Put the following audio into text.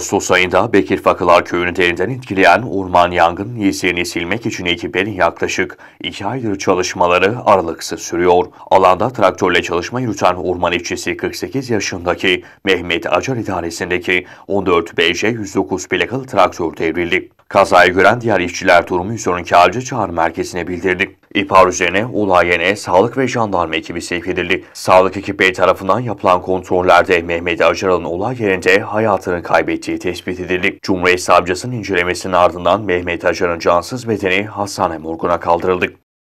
Ağustos ayında Bekir Fakılar köyünü derinden etkileyen orman yangının izlerini silmek için ekiplerin yaklaşık 2 aydır çalışmaları aralıksız sürüyor. Alanda traktörle çalışma yürüten orman işçisi 48 yaşındaki Mehmet Acar idaresindeki 14 BJ 109 plakalı traktör devrildi. Kazayı gören diğer işçiler durumu 112 Avcı Çağrı Merkezi'ne bildirdi. İhbar üzerine Ulayen'e sağlık ve jandarma ekibi sevk edildi. Sağlık ekipleri tarafından yapılan kontrollerde Mehmet Acaral'ın olay yerinde hayatını kaybettiği tespit edildi. Cumhuriyet Savcısının incelemesinin ardından Mehmet Acar'ın cansız bedeni hastane morguna kaldırıldı.